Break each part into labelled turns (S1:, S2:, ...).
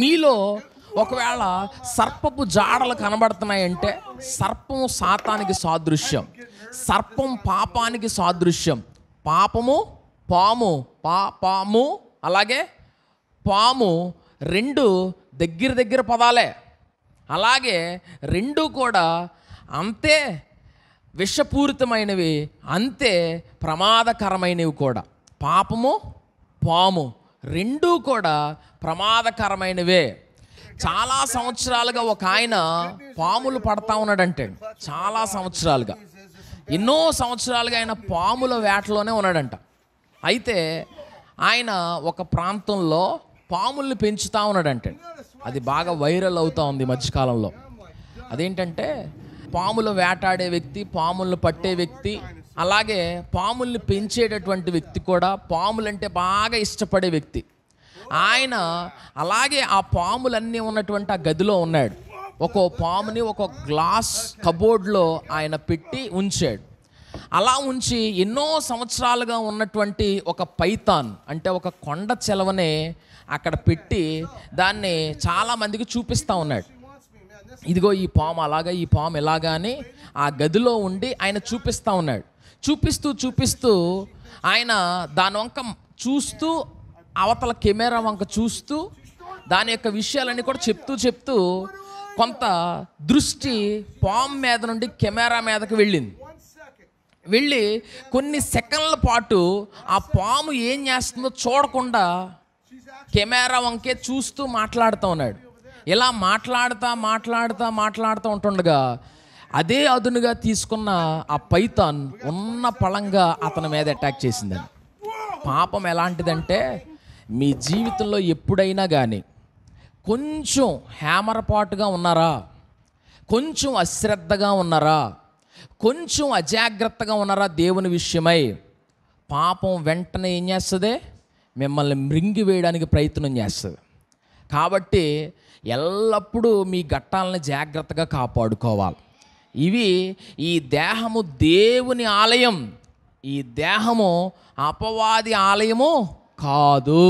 S1: మీలో ఒకవేళ సర్పపు జాడలు కనబడుతున్నాయంటే సర్పము సాతానికి సాదృశ్యం సర్పం పాపానికి సాదృశ్యం పాపము పాము పా పాము అలాగే పాము రెండు దగ్గర దగ్గర పదాలే అలాగే రెండు కూడా అంతే విషపూరితమైనవి అంతే ప్రమాదకరమైనవి కూడా పాపము పాము రెండూ కూడా ప్రమాదకరమైనవే చాలా సంవత్సరాలుగా ఒక ఆయన పాములు పడతా ఉన్నాడంటే చాలా సంవత్సరాలుగా ఎన్నో సంవత్సరాలుగా ఆయన పాముల వేటలోనే ఉన్నాడంట అయితే ఆయన ఒక ప్రాంతంలో పాముల్ని పెంచుతూ ఉన్నాడంటే అది బాగా వైరల్ అవుతూ ఉంది మధ్యకాలంలో అదేంటంటే పాములు వేటాడే వ్యక్తి పాములను పట్టే వ్యక్తి అలాగే పాముల్ని పెంచేటటువంటి వ్యక్తి కూడా పాములంటే బాగా ఇష్టపడే వ్యక్తి ఆయన అలాగే ఆ పాములన్నీ ఉన్నటువంటి ఆ గదిలో ఉన్నాడు ఒక్కో పాముని ఒక గ్లాస్ కబోర్డ్లో ఆయన పెట్టి ఉంచాడు అలా ఉంచి ఎన్నో సంవత్సరాలుగా ఉన్నటువంటి ఒక పైతాన్ అంటే ఒక కొండ చెలవనే అక్కడ పెట్టి దాన్ని చాలామందికి చూపిస్తూ ఉన్నాడు ఇదిగో ఈ పాము అలాగా ఈ పాము ఎలాగా అని ఆ గదిలో ఉండి ఆయన చూపిస్తూ ఉన్నాడు చూపిస్తూ చూపిస్తూ ఆయన దాని వంక చూస్తూ అవతల కెమెరా వంక చూస్తూ దాని యొక్క విషయాలన్నీ కూడా చెప్తూ చెప్తూ కొంత దృష్టి పామ్ మీద నుండి కెమెరా మీదకి వెళ్ళింది వెళ్ళి కొన్ని సెకండ్ల పాటు ఆ పాము ఏం చేస్తుందో చూడకుండా కెమెరా వంకే చూస్తూ మాట్లాడుతూ ఉన్నాడు ఇలా మాట్లాడుతూ మాట్లాడుతూ మాట్లాడుతూ ఉంటుండగా అదే అదునుగా తీసుకున్న ఆ పైతాన్ ఉన్న పళంగా అతని మీద అటాక్ చేసిందని పాపం ఎలాంటిదంటే మీ జీవితంలో ఎప్పుడైనా కానీ కొంచెం హ్యామరపాటుగా ఉన్నారా కొంచెం అశ్రద్ధగా ఉన్నారా కొంచెం అజాగ్రత్తగా ఉన్నారా దేవుని విషయమై పాపం వెంటనే ఏం చేస్తుంది మిమ్మల్ని మృంగి వేయడానికి ప్రయత్నం చేస్తుంది కాబట్టి ఎల్లప్పుడూ మీ ఘట్టాలను జాగ్రత్తగా కాపాడుకోవాలి ఇవి ఈ దేహము దేవుని ఆలయం ఈ దేహము అపవాది ఆలయము కాదు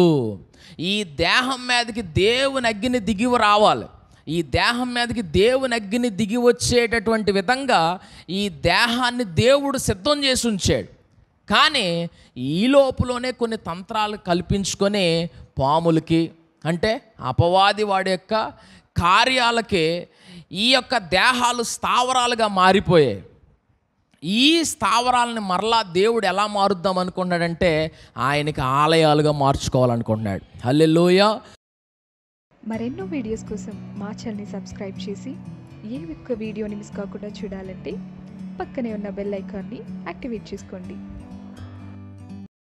S1: ఈ దేహం మీదకి దేవుని అగ్గిని దిగివ రావాలి ఈ దేహం మీదకి దేవుని అగ్గిని దిగి వచ్చేటటువంటి విధంగా ఈ దేహాన్ని దేవుడు సిద్ధం చేసి ఉంచాడు కానీ ఈ లోపలనే కొన్ని తంత్రాలు కల్పించుకొని పాములకి అంటే అపవాది వాడి యొక్క కార్యాలకి ఈ యొక్క దేహాలు స్థావరాలుగా మారిపోయాయి ఈ స్థావరాలను మరలా దేవుడు ఎలా మారుద్దాం అనుకున్నాడంటే ఆయనకి ఆలయాలుగా మార్చుకోవాలనుకుంటున్నాడు హల్లెలూయ మరెన్నో వీడియోస్ కోసం మా ఛానల్ని సబ్స్క్రైబ్ చేసి ఏ ఒక్క వీడియోని మిస్ కాకుండా చూడాలంటే పక్కనే ఉన్న బెల్ ఐకాన్ని యాక్టివేట్ చేసుకోండి